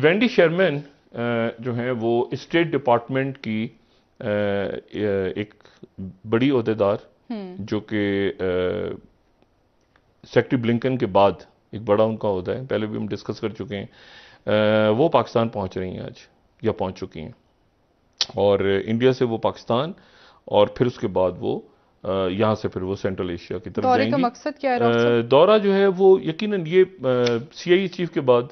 Wendy Sharman जो है वो स्टेट डिपार्टमेंट की एक बड़ी अहदेदार हम्म। जो कि सेक्रेटरी ब्लिंकन के बाद एक बड़ा उनका होता है पहले भी हम डिस्कस कर चुके हैं वो पाकिस्तान पहुंच रही हैं आज या पहुंच चुकी हैं और इंडिया से वो पाकिस्तान और फिर उसके बाद वो यहाँ से फिर वो सेंट्रल एशिया की तरफ दौरे का मकसद क्या है दौरा जो है वो यकीनन ये सीआईए चीफ के बाद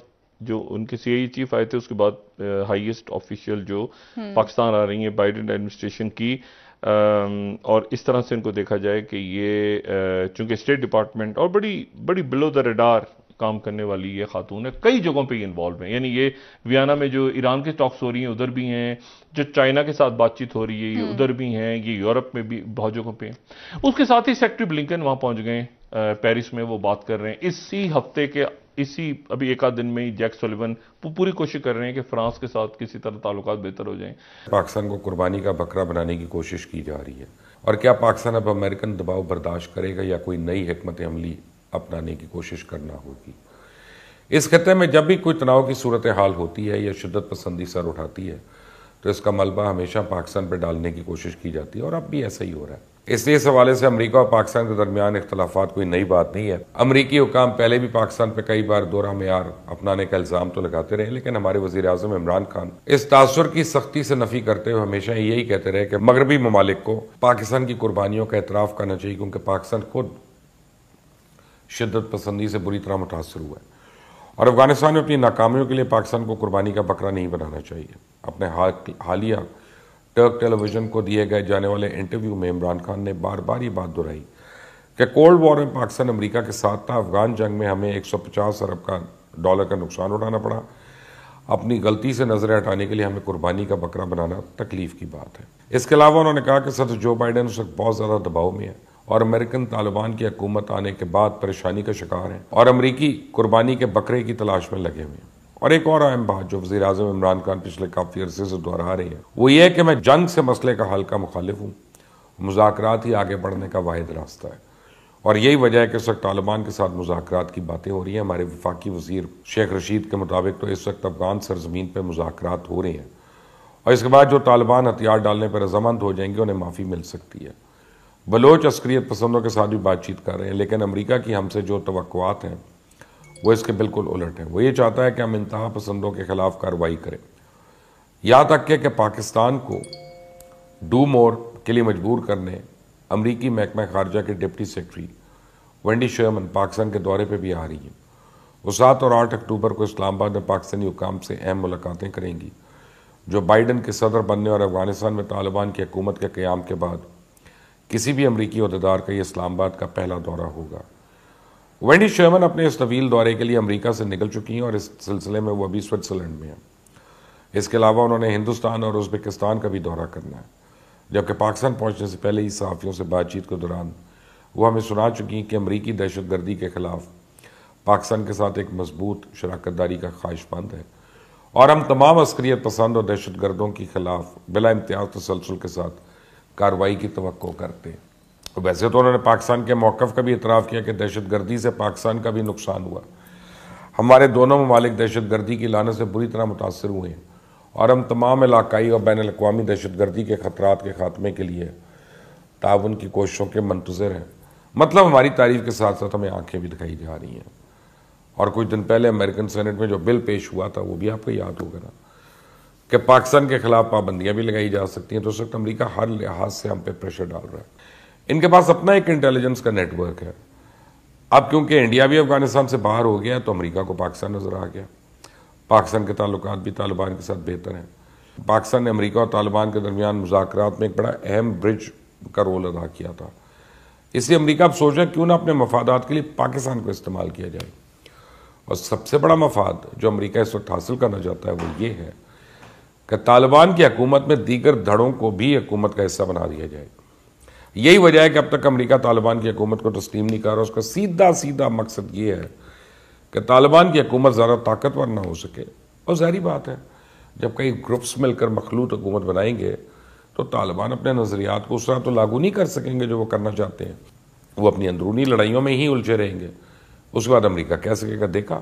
जो उनके सी चीफ e आए थे उसके बाद हाईएस्ट ऑफिशियल जो हम्म। पाकिस्तान आ रही है बाइडन एडमिनिस्ट्रेशन की आ, और इस तरह से इनको देखा जाए कि ये चूंकि स्टेट डिपार्टमेंट और बड़ी बड़ी बिलो द रडार काम करने वाली ये खातून है कई जगहों पे ये इन्वॉल्व है यानी ये वियना में जो ईरान के टॉक्स हो रही हैं उधर भी हैं जो चाइना के साथ बातचीत हो रही है ये हम्म। उधर भी हैं ये यूरोप में भी बहुत जगहों पे हैं उसके साथ ही सेक्रेटरी ब्लिंकन वहाँ पहुँच गए पेरिस में वो बात कर रहे हैं इसी हफ्ते के इसी अभी एक आध दिन में ही जैक सोलिवन पूरी कोशिश कर रहे हैं कि फ्रांस के साथ किसी तरह ताल्लुक बेहतर हो जाएं पाकिस्तान को कुर्बानी का बकरा बनाने की कोशिश की जा रही है और क्या पाकिस्तान अब अमेरिकन दबाव बर्दाश्त करेगा या कोई नई हमत अमली अपनाने की कोशिश करना होगी इस खत्े में जब भी कोई तनाव की सूरत हाल होती है या शिदत पसंदी सर उठाती है तो इसका मलबा हमेशा पाकिस्तान पर डालने की कोशिश की जाती है और अब भी ऐसा ही हो रहा है इसलिए इस हवाले से अमरीका और पाकिस्तान के दरमियान इख्तलाफा कोई नई बात नहीं है अमरीकी हुकाम पहले भी पाकिस्तान पर कई बार दौरा मैार अपनाने का इल्ज़ाम तो लगाते रहे लेकिन हमारे वजी अजम इमरान खान इस तासर की सख्ती से नफी करते हुए हमेशा यही कहते रहे कि मगरबी ममालिक को पाकिस्तान की कुर्बानियों का एतराफ़ करना चाहिए क्योंकि पाकिस्तान खुद शिदत पसंदी से बुरी तरह मुतासर हुआ है और अफगानिस्तान में अपनी नाकामियों के लिए पाकिस्तान को कुर्बानी का बकरा नहीं बनाना चाहिए अपने हालिया टर्क टेलीविज़न को दिए गए जाने वाले इंटरव्यू में इमरान खान ने बार बार ये बात दोहराई कि कोल्ड वॉर में पाकिस्तान अमेरिका के साथ था अफगान जंग में हमें 150 अरब का डॉलर का नुकसान उठाना पड़ा अपनी गलती से नज़रें हटाने के लिए हमें कुर्बानी का बकरा बनाना तकलीफ की बात है इसके अलावा उन्होंने कहा कि सदर जो बाइडन उस वक्त बहुत ज़्यादा दबाव में है और अमेरिकन तालिबान की हकूमत आने के बाद परेशानी का शिकार है और अमरीकी कुर्बानी के बकरे की तलाश में लगे हुए हैं और एक और अहम बात जो वजी अजम इमरान खान पिछले काफ़ी अरसे से दोहरा रहे हैं वो ये है कि मैं जंग से मसले का हल का मुखालिफ हूँ मुजाकर ही आगे बढ़ने का वाद रास्ता है और यही वजह है कि इस वक्त तालिबान के साथ मुजाकर की बातें हो रही हैं हमारे वफाकी वजीर शेख रशीद के मुताबिक तो इस वक्त अफगान सरजमीन पर मुजाकर हो रहे हैं और इसके बाद जो तालिबान हथियार डालने पर रजामंद हो जाएंगे उन्हें माफ़ी मिल सकती है बलोच अस्क्रियत पसंदों के साथ भी बातचीत कर रहे हैं लेकिन अमरीका की हमसे जो तो हैं वो इसके बिल्कुल उलट है वो ये चाहता है कि हम इंतहा पसंदों के ख़िलाफ़ कार्रवाई करें यहाँ तक के, कि पाकिस्तान को डू मोर के लिए मजबूर करने अमरीकी महकमा खारजा के deputy secretary Wendy Sherman Pakistan के दौरे पर भी आ रही हैं वो सात और आठ अक्टूबर को इस्लामाबाद में पाकिस्तानी हुकाम से अहम मुलाकातें करेंगी जो बाइडन के सदर बनने और अफगानिस्तान में तालिबान की हकूमत के क़्याम के बाद किसी भी अमरीकी अहदेदार का यह इस्लामाबाद का पहला दौरा होगा वेंडी शर्मन अपने इस तवील दौरे के लिए अमेरिका से निकल चुकी हैं और इस सिलसिले में वो अभी स्विट्ज़रलैंड में हैं इसके अलावा उन्होंने हिंदुस्तान और उज़्बेकिस्तान का भी दौरा करना है जबकि पाकिस्तान पहुंचने से पहले ही सहाफ़ियों से बातचीत के दौरान वो हमें सुना चुकी हैं कि अमरीकी दहशत गर्दी के ख़िलाफ़ पाकिस्तान के साथ एक मजबूत शराकत दारी का ख्वाहिशमंद है और हम तमाम अस्करियत पसंद और दहशत गर्दों के ख़िलाफ़ बिला इम्तियाज तसलसल के साथ कार्रवाई की तो करते हैं तो वैसे तो उन्होंने पाकिस्तान के मौक़ का भी इतराफ़ किया कि दहशत गर्दी से पाकिस्तान का भी नुकसान हुआ हमारे दोनों ममालिक दहशत गर्दी की लानत से बुरी तरह मुतासर हुए हैं और हम तमाम इलाकई और बैन अवी दहशत गर्दी के ख़तरा के ख़ात्मे के लिए ताउन की कोशिशों के मंतज़र हैं मतलब हमारी तारीफ के साथ साथ हमें आंखें भी दिखाई जा रही हैं और कुछ दिन पहले अमेरिकन सेनेट में जो बिल पेश हुआ था वो भी आपको याद होगा ना कि पाकिस्तान के खिलाफ पाबंदियाँ भी लगाई जा सकती हैं तो उस वक्त अमरीका हर लिहाज से हम पे प्रेशर डाल रहा है इनके पास अपना एक इंटेलिजेंस का नेटवर्क है अब क्योंकि इंडिया भी अफगानिस्तान से बाहर हो गया तो अमेरिका को पाकिस्तान नज़र आ गया पाकिस्तान के ताल्लुक भी तालिबान के साथ बेहतर हैं पाकिस्तान ने अमेरिका और तालिबान के दरमियान मुजाकर में एक बड़ा अहम ब्रिज का रोल अदा किया था इसलिए अमरीका अब सोच रहा क्यों ना अपने मफादात के लिए पाकिस्तान को इस्तेमाल किया जाए और सबसे बड़ा मफाद जो अमरीका इस वक्त हासिल करना चाहता है वो ये है कि तालिबान की हकूमत में दीगर धड़ों को भी हकूमत का हिस्सा बना दिया जाए यही वजह है कि अब तक अमरीका तालिबान की हकूमत को तस्लीम नहीं कर रहा उसका सीधा सीधा मकसद ये है कि तालिबान की हकूमत ज़्यादा ताकतवर ना हो सके और जहरी बात है जब कई ग्रुप्स मिलकर मखलूत हुकूमत बनाएंगे तो तालिबान अपने नज़रियात को उस तरह तो लागू नहीं कर सकेंगे जो वो करना चाहते हैं वो अपनी अंदरूनी लड़ाइयों में ही उलझे रहेंगे उसके बाद अमरीका कह सकेगा देखा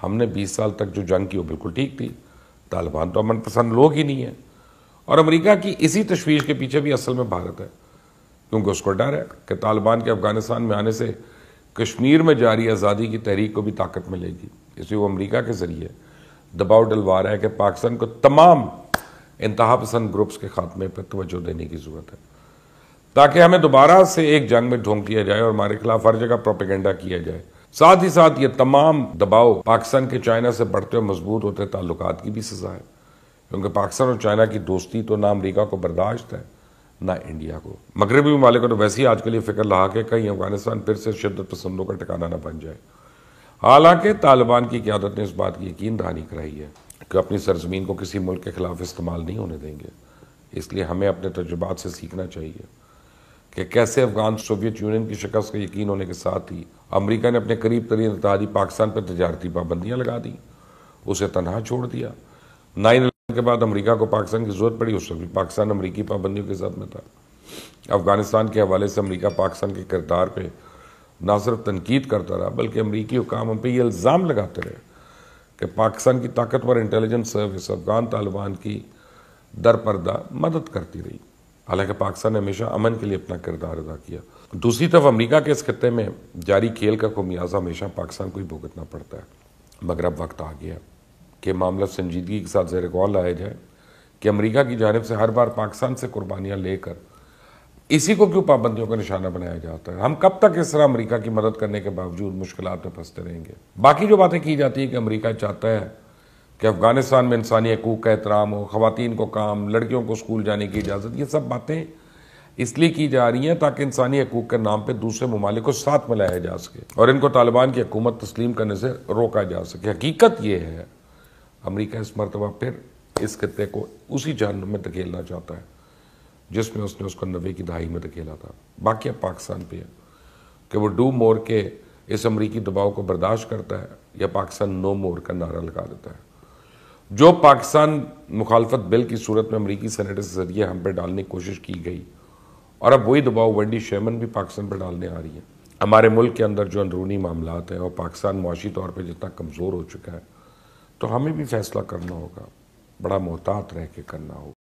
हमने 20 साल तक जो जंग की वो बिल्कुल ठीक थी तालिबान तो अमन पसंद लोग ही नहीं है और अमरीका की इसी तशवीश के पीछे भी असल में भारत है क्योंकि उसको डर है कि तालिबान के अफगानिस्तान में आने से कश्मीर में जारी आज़ादी की तहरीक को भी ताकत मिलेगी इसलिए वो अमरीका के ज़रिए दबाव डलवा रहा है कि पाकिस्तान को तमाम इंतहा पसंद ग्रुप्स के खात्मे पर तोज्जो देने की ज़रूरत है ताकि हमें दोबारा से एक जंग में ढोंग किया जाए और हमारे खिलाफ हर जगह प्रोपेगेंडा किया जाए साथ ही साथ ये तमाम दबाव पाकिस्तान के चाइना से बढ़ते और मजबूत होते ताल्लुकात की भी सजा है क्योंकि पाकिस्तान और चाइना की दोस्ती तो ना अमरीका को बर्दाश्त है ना इंडिया को मगरबी ममालिकों ने तो वैसे ही आजकल ये फिक्र रहा के कहीं अफगानिस्तान फिर से शिदत पसंदों का टिकाना ना बन जाए हालांकि तालिबान की क्यादत ने इस बात की यकीन दहानी कराई है कि अपनी सरजमीन को किसी मुल्क के ख़िलाफ़ इस्तेमाल नहीं होने देंगे इसलिए हमें अपने तजुर्बात से सीखना चाहिए कि कैसे अफगान सोवियत यूनियन की शिकस्त का यकीन होने के साथ ही अमरीका ने अपने करीब तरीन इतिहादी पाकिस्तान पर तजारती पाबंदियाँ लगा दी उसे तनहा छोड़ दिया नाइन के बाद अमेरिका को पाकिस्तान की ज़रूरत पड़ी उस वक्त भी पाकिस्तान अमेरिकी पाबंदियों के साथ में था अफ़गानिस्तान के हवाले से अमेरिका पाकिस्तान के किरदार पर ना सिर्फ तनकीद करता रहा बल्कि अमरीकी हुकाम हम पे ये इल्ज़ाम लगाते रहे कि पाकिस्तान की ताकतवर इंटेलिजेंस सर्विस अफ़गान तालिबान की दरपर्दा मदद करती रही हालांकि पाकिस्तान ने हमेशा अमन के लिए अपना किरदार अदा किया दूसरी तरफ अमरीका के इस खत्े में जारी खेल का खुमियाजा हमेशा पाकिस्तान को ही भुगतना पड़ता है मगर अब वक्त आ गया कि मामला संजीदगी के साथ जेर गौर लाया जाए कि अमरीका की जानब से हर बार पाकिस्तान से कुर्बानियाँ लेकर इसी को क्यों पाबंदियों का निशाना बनाया जाता है हम कब तक इस तरह अमरीका की मदद करने के बावजूद मुश्किल में फंसते रहेंगे बाकी जो बातें की जाती हैं कि अमरीका चाहता है कि अफ़गानिस्तान में इंसानी हकूक़ का एहतराम हो खातन को काम लड़कियों को स्कूल जाने की इजाज़त ये सब बातें इसलिए की जा रही हैं ताकि इंसानी हकूक़ के नाम पर दूसरे ममालिक को साथ में लाया जा सके और इनको तालिबान की हकूमत तस्लीम करने से रोका जा सके हकीकत यह है अमेरिका इस मरतबा फिर इस खत्े को उसी जान में धकेलना चाहता है जिसमें उसने उसको नबे की दहाई में धकेला था बाकी अब पाकिस्तान पे है कि वो डू मोर के इस अमरीकी दबाव को बर्दाश्त करता है या पाकिस्तान नो मोर का नारा लगा देता है जो पाकिस्तान मुखालफत बिल की सूरत में अमरीकी सैनेटर के जरिए हम पर डालने की कोशिश की गई और अब वही दबाव वंडी शेमन भी पाकिस्तान पर डालने आ रही है हमारे मुल्क के अंदर जो अंदरूनी मामला हैं और पाकिस्तान मुआशी तौर पर जितना कमज़ोर हो चुका है तो हमें भी फैसला करना होगा बड़ा मोहतात रह के करना होगा